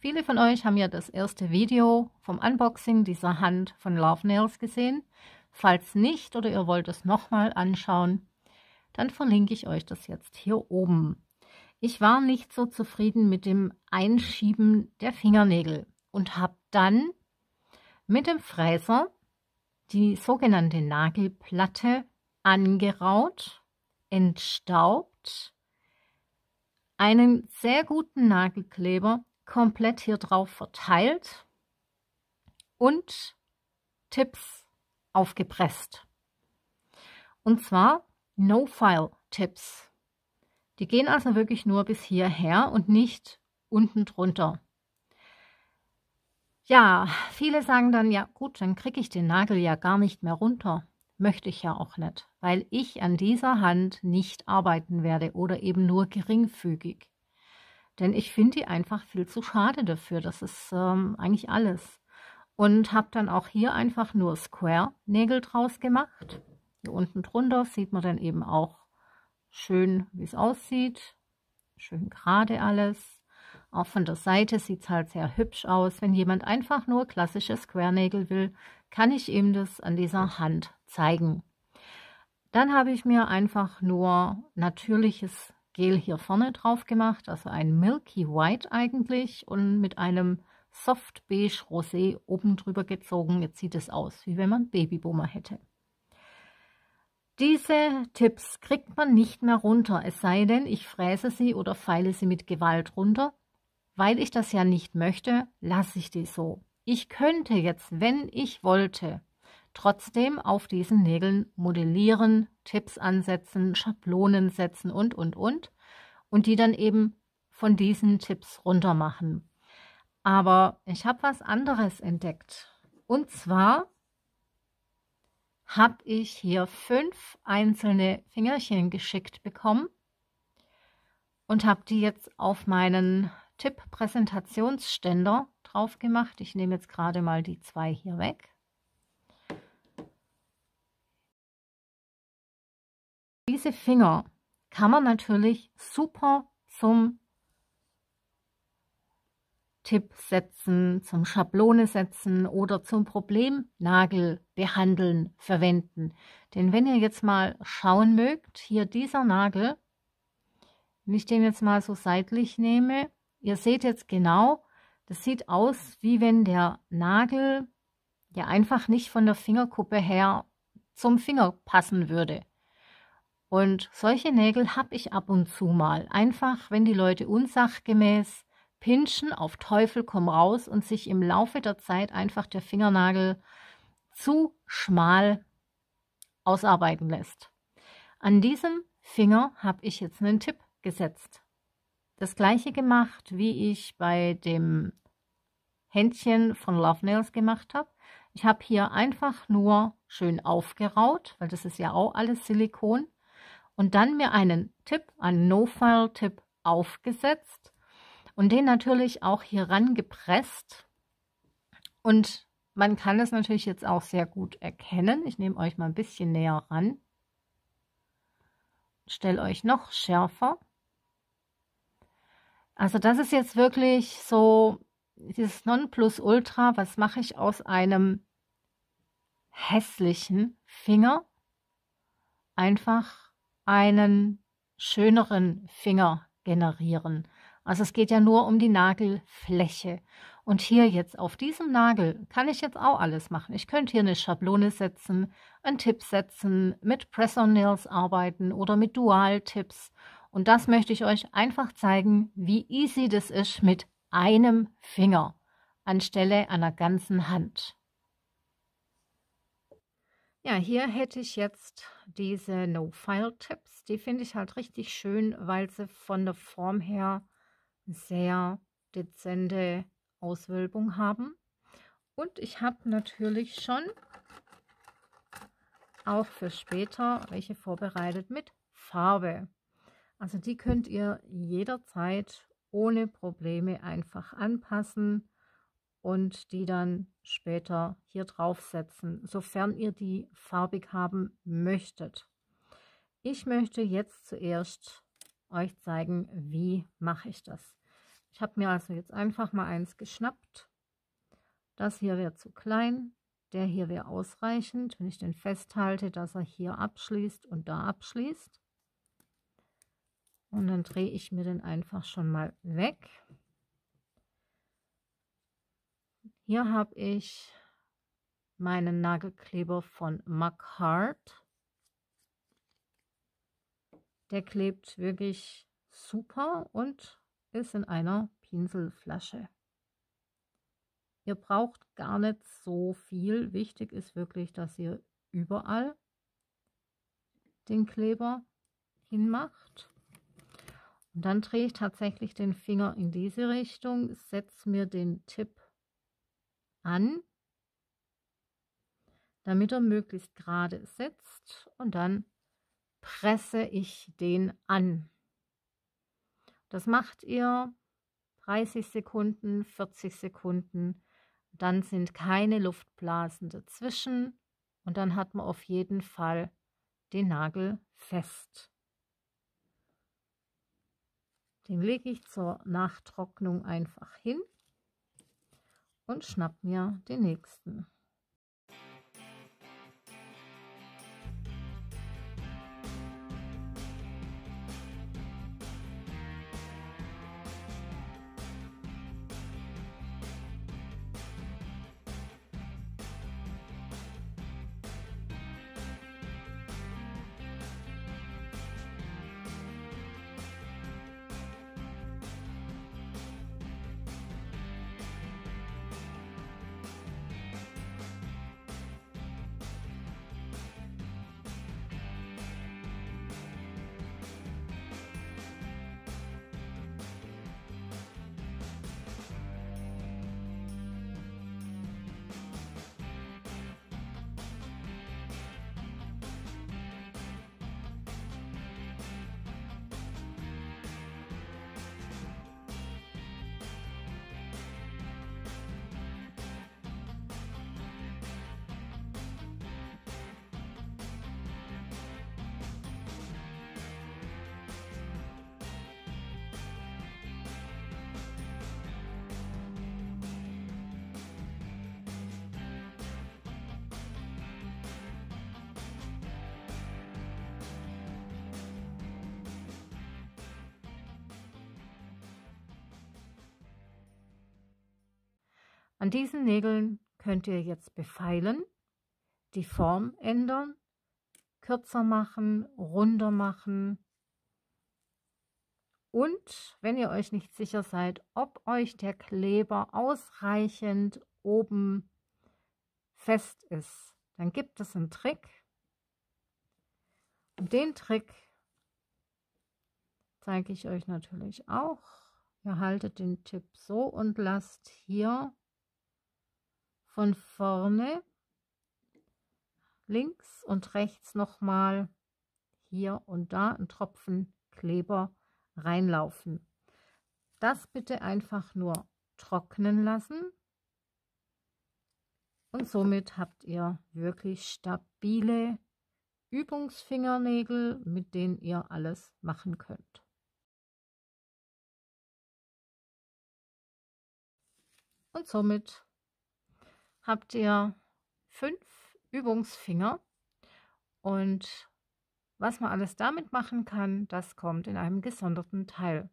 Viele von euch haben ja das erste Video vom Unboxing dieser Hand von Love Nails gesehen. Falls nicht oder ihr wollt es nochmal anschauen, dann verlinke ich euch das jetzt hier oben. Ich war nicht so zufrieden mit dem Einschieben der Fingernägel und habe dann mit dem Fräser die sogenannte Nagelplatte angeraut, entstaubt, einen sehr guten Nagelkleber komplett hier drauf verteilt und Tipps aufgepresst. Und zwar No-File-Tipps. Die gehen also wirklich nur bis hierher und nicht unten drunter. Ja, viele sagen dann, ja gut, dann kriege ich den Nagel ja gar nicht mehr runter. Möchte ich ja auch nicht, weil ich an dieser Hand nicht arbeiten werde oder eben nur geringfügig. Denn ich finde die einfach viel zu schade dafür. Das ist ähm, eigentlich alles. Und habe dann auch hier einfach nur Square-Nägel draus gemacht. Hier unten drunter sieht man dann eben auch schön, wie es aussieht. Schön gerade alles. Auch von der Seite sieht es halt sehr hübsch aus. Wenn jemand einfach nur klassische Square-Nägel will, kann ich ihm das an dieser Hand zeigen. Dann habe ich mir einfach nur natürliches Gel hier vorne drauf gemacht, also ein Milky White eigentlich und mit einem Soft Beige Rosé oben drüber gezogen. Jetzt sieht es aus, wie wenn man Babyboomer hätte. Diese Tipps kriegt man nicht mehr runter, es sei denn, ich fräse sie oder feile sie mit Gewalt runter. Weil ich das ja nicht möchte, lasse ich die so. Ich könnte jetzt, wenn ich wollte, trotzdem auf diesen Nägeln modellieren, Tipps ansetzen, Schablonen setzen und, und, und. Und die dann eben von diesen Tipps runter machen. Aber ich habe was anderes entdeckt. Und zwar habe ich hier fünf einzelne Fingerchen geschickt bekommen und habe die jetzt auf meinen Tipp-Präsentationsständer drauf gemacht. Ich nehme jetzt gerade mal die zwei hier weg. diese Finger kann man natürlich super zum Tipp setzen, zum Schablone setzen oder zum Problemnagel behandeln verwenden. Denn wenn ihr jetzt mal schauen mögt, hier dieser Nagel, wenn ich den jetzt mal so seitlich nehme, ihr seht jetzt genau, das sieht aus, wie wenn der Nagel ja einfach nicht von der Fingerkuppe her zum Finger passen würde. Und solche Nägel habe ich ab und zu mal. Einfach, wenn die Leute unsachgemäß pinschen, auf Teufel komm raus und sich im Laufe der Zeit einfach der Fingernagel zu schmal ausarbeiten lässt. An diesem Finger habe ich jetzt einen Tipp gesetzt. Das gleiche gemacht, wie ich bei dem Händchen von Love Nails gemacht habe. Ich habe hier einfach nur schön aufgeraut, weil das ist ja auch alles Silikon und dann mir einen Tipp, einen No-File-Tipp aufgesetzt und den natürlich auch hier rangepresst. Und man kann es natürlich jetzt auch sehr gut erkennen. Ich nehme euch mal ein bisschen näher ran. Stelle euch noch schärfer. Also das ist jetzt wirklich so dieses Nonplusultra, was mache ich aus einem hässlichen Finger? Einfach einen schöneren Finger generieren. Also es geht ja nur um die Nagelfläche. Und hier jetzt auf diesem Nagel kann ich jetzt auch alles machen. Ich könnte hier eine Schablone setzen, einen Tipp setzen, mit Press-on-Nails arbeiten oder mit Dual-Tipps. Und das möchte ich euch einfach zeigen, wie easy das ist mit einem Finger anstelle einer ganzen Hand. Ja, hier hätte ich jetzt diese No-File-Tipps. Die finde ich halt richtig schön, weil sie von der Form her sehr dezente Auswölbung haben. Und ich habe natürlich schon auch für später welche vorbereitet mit Farbe. Also die könnt ihr jederzeit ohne Probleme einfach anpassen und die dann später hier draufsetzen, sofern ihr die farbig haben möchtet. Ich möchte jetzt zuerst euch zeigen, wie mache ich das. Ich habe mir also jetzt einfach mal eins geschnappt. Das hier wäre zu klein, der hier wäre ausreichend, wenn ich den festhalte, dass er hier abschließt und da abschließt. Und dann drehe ich mir den einfach schon mal weg. Hier habe ich meinen Nagelkleber von Mac Der klebt wirklich super und ist in einer Pinselflasche. Ihr braucht gar nicht so viel. Wichtig ist wirklich, dass ihr überall den Kleber hinmacht. Und dann drehe ich tatsächlich den Finger in diese Richtung, setze mir den Tipp an, damit er möglichst gerade sitzt und dann presse ich den an. Das macht ihr 30 Sekunden, 40 Sekunden, dann sind keine Luftblasen dazwischen und dann hat man auf jeden Fall den Nagel fest. Den lege ich zur Nachtrocknung einfach hin und schnapp mir den nächsten. An diesen Nägeln könnt ihr jetzt befeilen, die Form ändern, kürzer machen, runder machen. Und wenn ihr euch nicht sicher seid, ob euch der Kleber ausreichend oben fest ist, dann gibt es einen Trick. Und den Trick zeige ich euch natürlich auch. Ihr haltet den Tipp so und lasst hier von vorne links und rechts nochmal hier und da ein Tropfen Kleber reinlaufen. Das bitte einfach nur trocknen lassen. Und somit habt ihr wirklich stabile Übungsfingernägel, mit denen ihr alles machen könnt. Und somit habt ihr fünf Übungsfinger und was man alles damit machen kann, das kommt in einem gesonderten Teil.